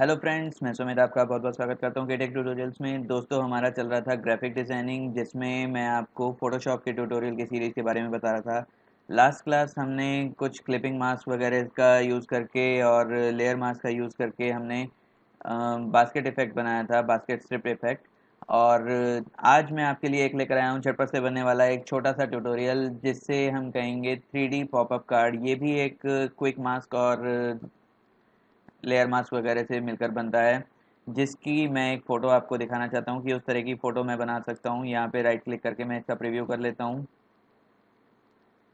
hello friends मैं सुमित आपका बहुत बहुत स्वागत करता हूँ के टेक ट्यूटोरियल्स में दोस्तों हमारा चल रहा था ग्राफिक डिज़ाइनिंग जिसमें मैं आपको फोटोशॉप के ट्यूटोरियल की सीरीज़ के बारे में बता रहा था लास्ट क्लास हमने कुछ क्लिपिंग मास्क वगैरह का यूज़ करके और लेयर मास्क का यूज़ करके हमने बास्केट इफेक्ट बनाया था बास्केट स्ट्रिप इफेक्ट और आज मैं आपके लिए एक लेकर आया हूँ झटपट से बनने वाला एक छोटा सा ट्यूटोरियल जिससे हम कहेंगे थ्री पॉपअप कार्ड ये भी एक क्विक मास्क और लेयर मास्क वगैरह से मिलकर बनता है जिसकी मैं एक फ़ोटो आपको दिखाना चाहता हूँ कि उस तरह की फ़ोटो मैं बना सकता हूँ यहाँ पे राइट क्लिक करके मैं इसका प्रीव्यू कर लेता हूँ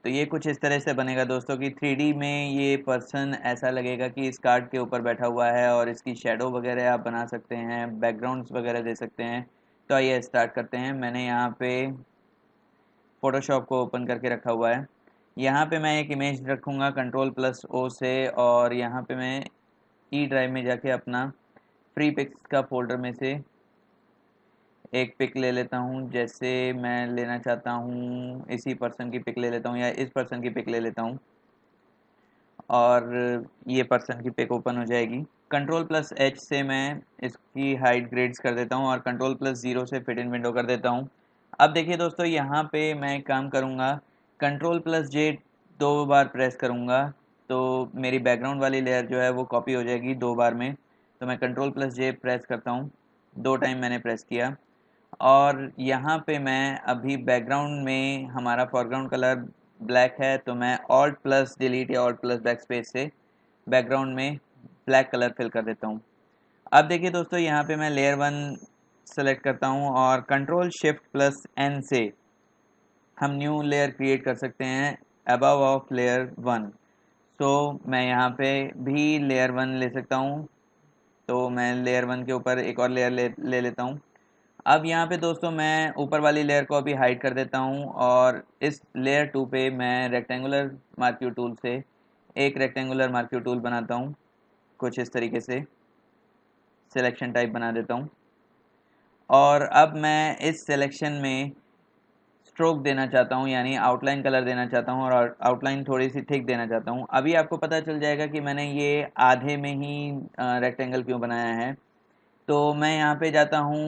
तो ये कुछ इस तरह से बनेगा दोस्तों कि थ्री में ये पर्सन ऐसा लगेगा कि इस कार्ड के ऊपर बैठा हुआ है और इसकी शेडो वगैरह आप बना सकते हैं बैकग्राउंड्स वगैरह दे सकते हैं तो आइए स्टार्ट करते हैं मैंने यहाँ पे फ़ोटोशॉप को ओपन करके रखा हुआ है यहाँ पे मैं एक इमेज रखूँगा कंट्रोल प्लस ओ से और यहाँ पे मैं ई e ड्राइव में जाके अपना फ्री पिक्स का फोल्डर में से एक पिक ले लेता हूँ जैसे मैं लेना चाहता हूँ इसी पर्सन की पिक ले लेता हूँ या इस पर्सन की पिक ले लेता हूँ और ये पर्सन की पिक ओपन हो जाएगी कंट्रोल प्लस एच से मैं इसकी हाइट ग्रेड्स कर देता हूँ और कंट्रोल प्लस ज़ीरो से फिट इन विंडो कर देता हूँ अब देखिए दोस्तों यहाँ पे मैं काम करूँगा कंट्रोल प्लस जे दो बार प्रेस करूँगा तो मेरी बैकग्राउंड वाली लेयर जो है वो कॉपी हो जाएगी दो बार में तो मैं कंट्रोल प्लस जे प्रेस करता हूँ दो टाइम मैंने प्रेस किया और यहाँ पे मैं अभी बैकग्राउंड में हमारा फॉरग्राउंड कलर ब्लैक है तो मैं ऑल्ट प्लस डिलीट या ऑल्ट प्लस बैक स्पेस से बैकग्राउंड में ब्लैक कलर फिल कर देता हूँ अब देखिए दोस्तों यहाँ पे मैं लेयर वन सेलेक्ट करता हूँ और कंट्रोल शिफ्ट प्लस एन से हम न्यू लेयर क्रिएट कर सकते हैं above of layer one so तो so, मैं यहाँ पे भी लेयर वन ले सकता हूँ तो मैं लेयर वन के ऊपर एक और लेयर ले, ले लेता हूँ अब यहाँ पे दोस्तों मैं ऊपर वाली लेयर को अभी हाइड कर देता हूँ और इस लेयर टू पे मैं रेक्टेंगुलर मार्क्यू टूल से एक रेक्टेंगुलर मार्क्यू टूल बनाता हूँ कुछ इस तरीके से सिलेक्शन टाइप बना देता हूँ और अब मैं इस सिलेक्शन में स्ट्रोक देना चाहता हूँ यानी आउटलाइन कलर देना चाहता हूँ और आउटलाइन थोड़ी सी थिक देना चाहता हूँ अभी आपको पता चल जाएगा कि मैंने ये आधे में ही रेक्टेंगल क्यों बनाया है तो मैं यहाँ पे जाता हूँ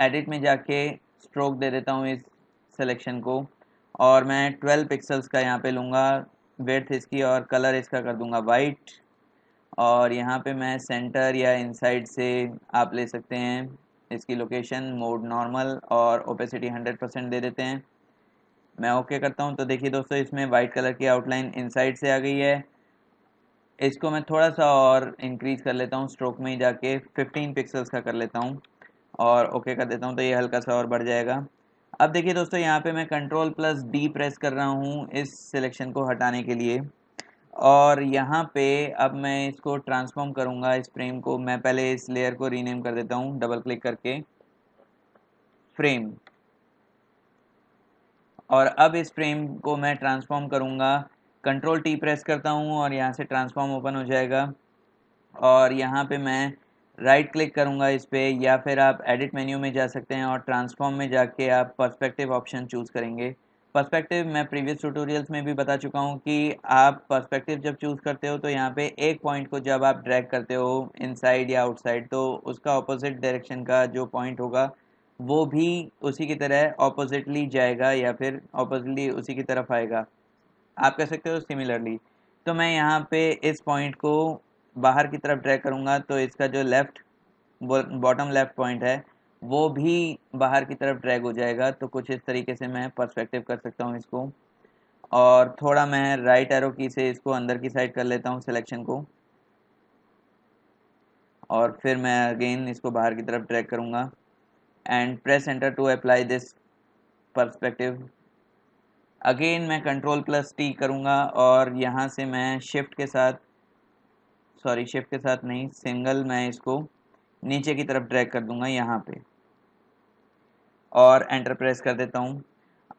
एडिट में जाके स्ट्रोक दे देता हूँ इस सिलेक्शन को और मैं 12 पिक्सल्स का यहाँ पे लूँगा वेथ इसकी और कलर इसका कर दूँगा वाइट और यहाँ पे मैं सेंटर या इनसाइड से आप ले सकते हैं इसकी लोकेशन मोड नॉर्मल और ओपेसिटी 100 परसेंट दे देते हैं मैं ओके okay करता हूँ तो देखिए दोस्तों इसमें वाइट कलर की आउटलाइन इनसाइड से आ गई है इसको मैं थोड़ा सा और इंक्रीज कर लेता हूँ स्ट्रोक में ही जाके 15 पिक्सल्स का कर लेता हूँ और ओके okay कर देता हूँ तो ये हल्का सा और बढ़ जाएगा अब देखिए दोस्तों यहाँ पे मैं कंट्रोल प्लस डी प्रेस कर रहा हूँ इस सिलेक्शन को हटाने के लिए और यहाँ पे अब मैं इसको ट्रांसफॉर्म करूँगा इस फ्रेम को मैं पहले इस लेयर को रीनेम कर देता हूँ डबल क्लिक करके फ्रेम और अब इस फ्रेम को मैं ट्रांसफॉर्म करूँगा कंट्रोल टी प्रेस करता हूँ और यहाँ से ट्रांसफॉर्म ओपन हो जाएगा और यहाँ पे मैं राइट right क्लिक करूँगा इस पर या फिर आप एडिट मेन्यू में जा सकते हैं और ट्रांसफॉर्म में जाके आप पर्सपेक्टिव ऑप्शन चूज़ करेंगे पर्सपेक्टिव मैं प्रीवियस ट्यूटोरियल्स में भी बता चुका हूँ कि आप पर्सपेक्टिव जब चूज़ करते हो तो यहाँ पे एक पॉइंट को जब आप ड्रैग करते हो इनसाइड या आउटसाइड तो उसका अपोजिट डायरेक्शन का जो पॉइंट होगा वो भी उसी की तरह ऑपोजिटली जाएगा या फिर ऑपोजिटली उसी की तरफ आएगा आप कह सकते हो सिमिलरली तो मैं यहाँ पे इस पॉइंट को बाहर की तरफ ड्रैग करूँगा तो इसका जो लेफ़्ट बॉटम लेफ़्ट पॉइंट है वो भी बाहर की तरफ ड्रैग हो जाएगा तो कुछ इस तरीके से मैं पर्सपेक्टिव कर सकता हूँ इसको और थोड़ा मैं राइट एरो की से इसको अंदर की साइड कर लेता हूँ सिलेक्शन को और फिर मैं अगेन इसको बाहर की तरफ ट्रैक करूँगा and press enter to apply this perspective again मैं कंट्रोल प्लस टी करूँगा और यहाँ से मैं शिफ्ट के साथ सॉरी शिफ्ट के साथ नहीं सिंगल मैं इसको नीचे की तरफ ड्रैग कर दूँगा यहाँ पे और एंटर प्रेस कर देता हूँ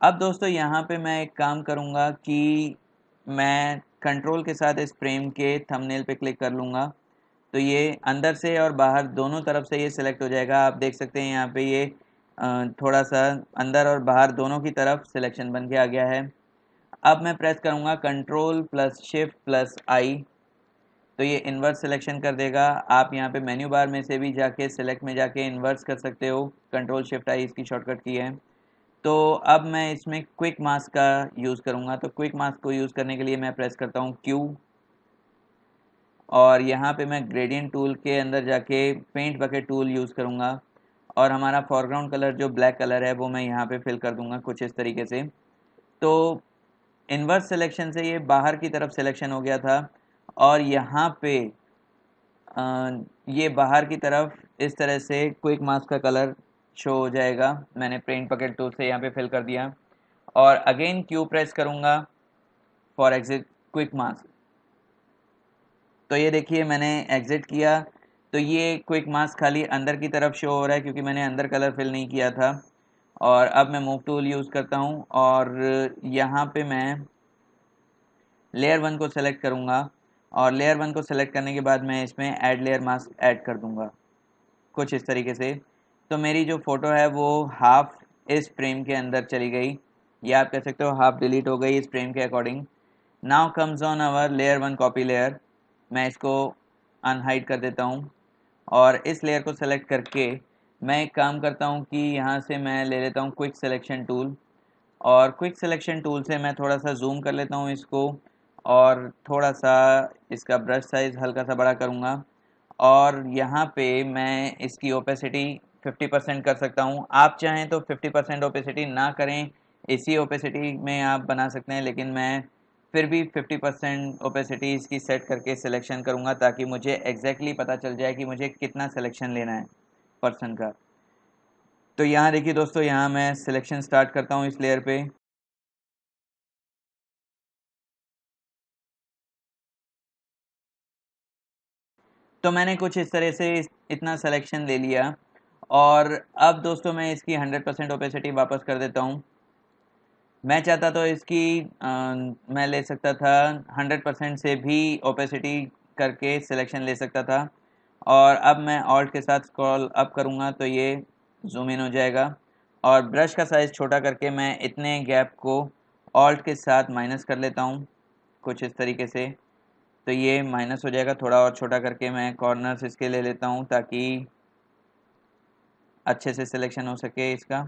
अब दोस्तों यहाँ पे मैं एक काम करूँगा कि मैं कंट्रोल के साथ इस फ्रेम के थंबनेल पे क्लिक कर लूँगा तो ये अंदर से और बाहर दोनों तरफ से ये सिलेक्ट हो जाएगा आप देख सकते हैं यहाँ पे ये थोड़ा सा अंदर और बाहर दोनों की तरफ सिलेक्शन बन के आ गया है अब मैं प्रेस करूँगा control plus shift plus I तो ये इन्वर्स सिलेक्शन कर देगा आप यहाँ पे मेन्यू बार में से भी जाके सेलेक्ट में जाके इन्वर्स कर सकते हो कंट्रोल शिफ्ट आई इसकी शॉर्टकट की है तो अब मैं इसमें क्विक मास्क का यूज़ करूँगा तो क्विक मास्क को यूज़ करने के लिए मैं प्रेस करता हूँ क्यू और यहाँ पे मैं ग्रेडियंट टूल के अंदर जाके पेंट बकेट टूल यूज़ करूँगा और हमारा फॉरग्राउंड कलर जो ब्लैक कलर है वो मैं यहाँ पे फिल कर दूँगा कुछ इस तरीके से तो इन्वर्स सिलेक्शन से ये बाहर की तरफ सिलेक्शन हो गया था और यहाँ पे आ, ये बाहर की तरफ इस तरह से क्विक मास्क का कलर शो हो जाएगा मैंने पेंट पकेट टूल से यहाँ पे फिल कर दिया और अगेन क्यू प्रेस करूँगा फॉर एग्जिट क्विक मास्क तो ये देखिए मैंने एग्ज़िट किया तो ये क्विक मास्क खाली अंदर की तरफ शो हो रहा है क्योंकि मैंने अंदर कलर फिल नहीं किया था और अब मैं मूव टूल यूज़ करता हूँ और यहाँ पे मैं लेयर वन को सेलेक्ट करूँगा और लेयर वन को सेलेक्ट करने के बाद मैं इसमें ऐड लेयर मास्क ऐड कर दूँगा कुछ इस तरीके से तो मेरी जो फ़ोटो है वो हाफ़ इस फ्रेम के अंदर चली गई या आप कह सकते हो हाफ़ डिलीट हो गई इस फ्रेम के according now comes on our layer one copy layer मैं इसको अनहाइड कर देता हूँ और इस लेयर को सेलेक्ट करके मैं एक काम करता हूँ कि यहाँ से मैं ले लेता हूँ क्विक सिलेक्शन टूल और क्विक सिलेक्शन टूल से मैं थोड़ा सा जूम कर लेता हूँ इसको और थोड़ा सा इसका ब्रश साइज़ हल्का सा बड़ा करूँगा और यहाँ पे मैं इसकी ओपेसिटी 50 परसेंट कर सकता हूँ आप चाहें तो 50 परसेंट ओपेसिटी ना करें इसी ओपेसिटी में आप बना सकते हैं लेकिन मैं फिर भी 50 परसेंट ओपेसिटी इसकी सेट करके सिलेक्शन करूँगा ताकि मुझे एग्जैक्टली exactly पता चल जाए कि मुझे कितना सिलेक्शन लेना है पर्सन का तो यहाँ देखिए दोस्तों यहाँ मैं सिलेक्शन स्टार्ट करता हूँ इस लेयर पे तो मैंने कुछ इस तरह से इतना सिलेक्शन ले लिया और अब दोस्तों मैं इसकी 100 परसेंट ओपेसिटी वापस कर देता हूँ मैं चाहता तो इसकी आ, मैं ले सकता था 100 परसेंट से भी ओपेसिटी करके सिलेक्शन ले सकता था और अब मैं ऑल्ट के साथ स्क्रॉल अप करूँगा तो ये जूम इन हो जाएगा और ब्रश का साइज़ छोटा करके मैं इतने गैप को ऑल्ट के साथ माइनस कर लेता हूँ कुछ इस तरीके से तो ये माइनस हो जाएगा थोड़ा और छोटा करके मैं कॉर्नर्स इसके ले लेता हूँ ताकि अच्छे से सिलेक्शन हो सके इसका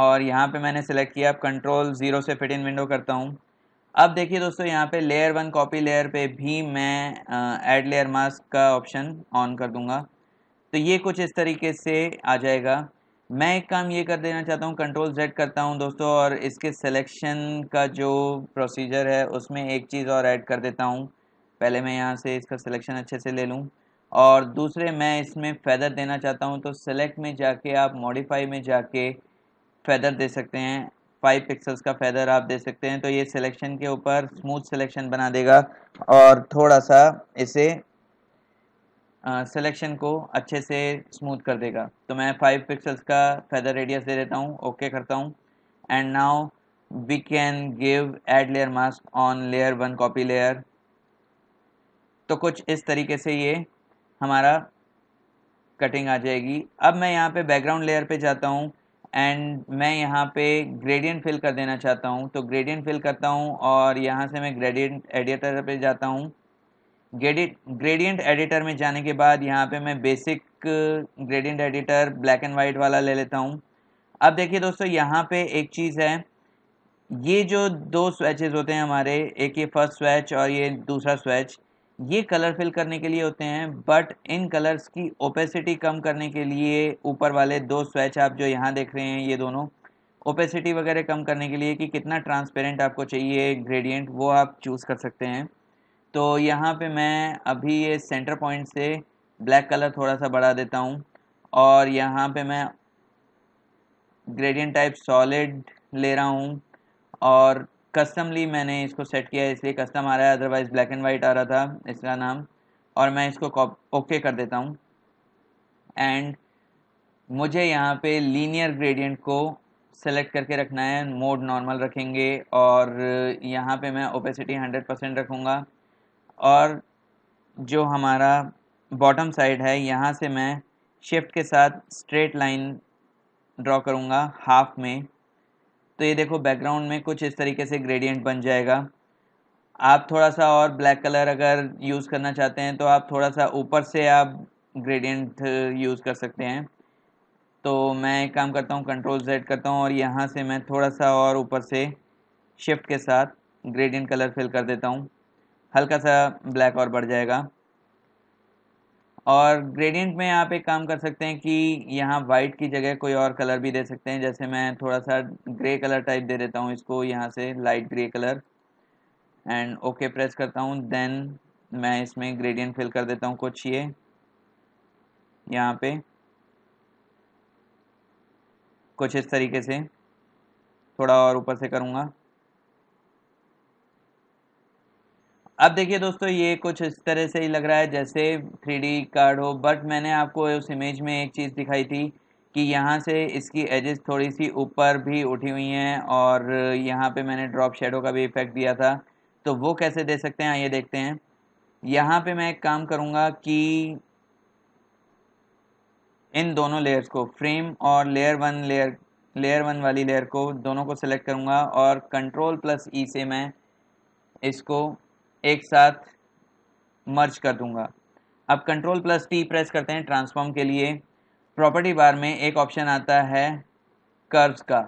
और यहाँ पे मैंने सेलेक्ट किया अब कंट्रोल ज़ीरो से फिट इन विंडो करता हूँ अब देखिए दोस्तों यहाँ पे लेयर वन कॉपी लेयर पे भी मैं ऐड लेयर मास्क का ऑप्शन ऑन कर दूँगा तो ये कुछ इस तरीके से आ जाएगा मैं एक काम ये कर देना चाहता हूँ कंट्रोल जेड करता हूँ दोस्तों और इसके सिलेक्शन का जो प्रोसीजर है उसमें एक चीज़ और ऐड कर देता हूँ पहले मैं यहाँ से इसका सिलेक्शन अच्छे से ले लूँ और दूसरे मैं इसमें फैदर देना चाहता हूँ तो सिलेक्ट में जाके आप मॉडिफाई में जाके फैदर दे सकते हैं फाइव पिक्सल्स का फैदर आप दे सकते हैं तो ये सिलेक्शन के ऊपर स्मूथ सिलेक्शन बना देगा और थोड़ा सा इसे सिलेक्शन को अच्छे से स्मूथ कर देगा तो मैं फाइव पिक्सल्स का फैदर रेडियस दे देता हूँ ओके करता हूँ and now we can give add layer mask on layer one copy layer तो कुछ इस तरीके से ये हमारा कटिंग आ जाएगी अब मैं यहाँ पे बैकग्राउंड लेयर पे जाता हूँ एंड मैं यहाँ पे ग्रेडियंट फिल कर देना चाहता हूँ तो ग्रेडियंट फिल करता हूँ और यहाँ से मैं ग्रेडियंट एडिटर पे जाता हूँ ग्रेडियंट एडिटर में जाने के बाद यहाँ पे मैं basic gradient editor black and white वाला ले लेता हूँ अब देखिए दोस्तों यहाँ पे एक चीज़ है ये जो दो स्वेचेज़ होते हैं हमारे एक ये फर्स्ट स्वेच और ये दूसरा स्वेच ये कलर फिल करने के लिए होते हैं बट इन कलर्स की ओपेसिटी कम करने के लिए ऊपर वाले दो स्वेच आप जो यहाँ देख रहे हैं ये दोनों ओपेसिटी वगैरह कम करने के लिए कि कितना ट्रांसपेरेंट आपको चाहिए ग्रेडियंट वो आप चूज़ कर सकते हैं तो यहाँ पे मैं अभी ये सेंटर पॉइंट से ब्लैक कलर थोड़ा सा बढ़ा देता हूँ और यहाँ पे मैं ग्रेडियंट टाइप सॉलिड ले रहा हूँ और कस्टमली मैंने इसको सेट किया है इसलिए कस्टम आ रहा है अदरवाइज ब्लैक एंड वाइट आ रहा था इसका नाम और मैं इसको ओके कर देता हूँ एंड मुझे यहाँ पे लीनियर ग्रेडियंट को सेलेक्ट करके रखना है मोड नॉर्मल रखेंगे और यहाँ पे मैं ओपेसिटी 100 परसेंट रखूँगा और जो हमारा बॉटम साइड है यहाँ से मैं शिफ्ट के साथ स्ट्रेट लाइन ड्रॉ करूँगा हाफ में तो ये देखो बैकग्राउंड में कुछ इस तरीके से ग्रेडियंट बन जाएगा आप थोड़ा सा और ब्लैक कलर अगर यूज़ करना चाहते हैं तो आप थोड़ा सा ऊपर से आप ग्रेडियंट यूज़ uh, कर सकते हैं तो मैं एक काम करता हूँ कंट्रोल जेड करता हूँ और यहाँ से मैं थोड़ा सा और ऊपर से शिफ्ट के साथ ग्रेडियंट कलर फिल कर देता हूँ हल्का सा ब्लैक और बढ़ जाएगा और ग्रेडियंट में आप एक काम कर सकते हैं कि यहाँ वाइट की जगह कोई और कलर भी दे सकते हैं जैसे मैं थोड़ा सा ग्रे कलर टाइप दे देता हूँ इसको यहाँ से light grey colour and okay press करता हूँ देन मैं इसमें ग्रेडियंट फिल कर देता हूँ कुछ ये यहाँ पे कुछ इस तरीके से थोड़ा और ऊपर से करूँगा अब देखिए दोस्तों ये कुछ इस तरह से ही लग रहा है जैसे थ्री कार्ड हो बट मैंने आपको उस इमेज में एक चीज़ दिखाई थी कि यहाँ से इसकी एजेस थोड़ी सी ऊपर भी उठी हुई हैं और यहाँ पे मैंने ड्रॉप शेडो का भी इफेक्ट दिया था तो वो कैसे दे सकते हैं आइए देखते हैं यहाँ पे मैं एक काम करूँगा कि इन दोनों लेयर्स को फ्रेम और layer one layer layer one वाली लेयर को दोनों को सिलेक्ट करूँगा और कंट्रोल प्लस ई से मैं इसको एक साथ मर्ज कर दूंगा अब कंट्रोल प्लस टी प्रेस करते हैं ट्रांसफॉर्म के लिए प्रॉपर्टी बार में एक ऑप्शन आता है कर्व्स का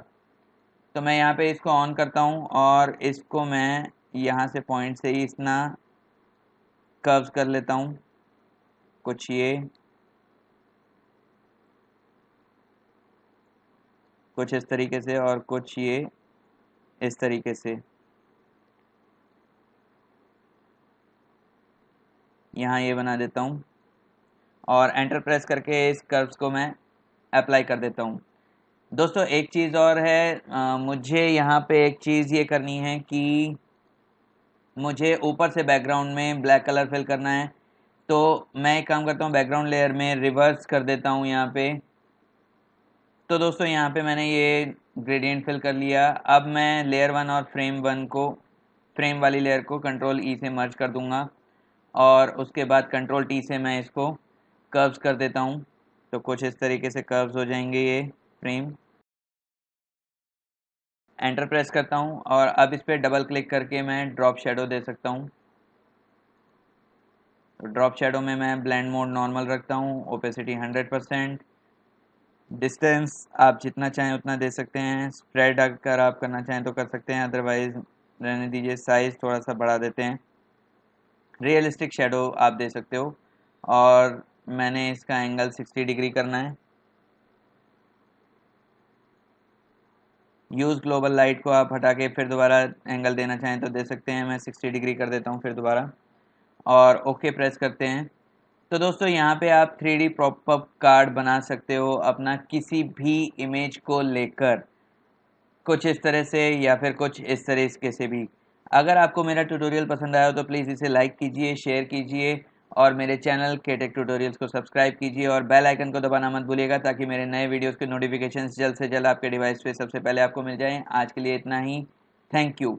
तो मैं यहाँ पे इसको ऑन करता हूँ और इसको मैं यहाँ से पॉइंट से ही इतना कर्व्स कर लेता हूँ कुछ ये कुछ इस तरीके से और कुछ ये इस तरीके से यहाँ ये बना देता हूँ और एंटर प्रेस करके इस कर्व्स को मैं अप्लाई कर देता हूँ दोस्तों एक चीज़ और है आ, मुझे यहाँ पे एक चीज़ ये करनी है कि मुझे ऊपर से बैकग्राउंड में ब्लैक कलर फिल करना है तो मैं एक काम करता हूँ बैकग्राउंड लेयर में रिवर्स कर देता हूँ यहाँ पे तो दोस्तों यहाँ पे मैंने ये ग्रेडियंट फिल कर लिया अब मैं लेयर वन और फ्रेम वन को फ्रेम वाली लेयर को कंट्रोल ई e से मर्ज कर दूँगा और उसके बाद कंट्रोल टी से मैं इसको कर्व्स कर देता हूँ तो कुछ इस तरीके से कर्व्स हो जाएंगे ये फ्रेम एंटर प्रेस करता हूँ और अब इस पर डबल क्लिक करके मैं ड्रॉप शेडो दे सकता हूँ तो ड्रॉप शेडो में मैं ब्लेंड मोड नॉर्मल रखता हूँ ओपेसिटी हंड्रेड परसेंट डिस्टेंस आप जितना चाहें उतना दे सकते हैं स्प्रेड अगर आप करना चाहें तो कर सकते हैं अदरवाइज़ रहने दीजिए साइज़ थोड़ा सा बढ़ा देते हैं रियलिस्टिक शेडो आप दे सकते हो और मैंने इसका एंगल 60 डिग्री करना है यूज़ ग्लोबल लाइट को आप हटा के फिर दोबारा एंगल देना चाहें तो दे सकते हैं मैं 60 डिग्री कर देता हूं फिर दोबारा और ओके okay प्रेस करते हैं तो दोस्तों यहाँ पे आप थ्री डी प्रॉपअप कार्ड बना सकते हो अपना किसी भी इमेज को लेकर कुछ इस तरह से या फिर कुछ इस तरह इसके से भी अगर आपको मेरा ट्यूटोरियल पसंद आया हो तो प्लीज़ इसे लाइक कीजिए शेयर कीजिए और मेरे चैनल के टेक ट्यूटोरियल्स को सब्सक्राइब कीजिए और बेल आइकन को दबाना मत भूलिएगा ताकि मेरे नए वीडियोस के नोटिफिकेशंस जल्द से जल्द आपके डिवाइस पे सबसे पहले आपको मिल जाएं आज के लिए इतना ही थैंक यू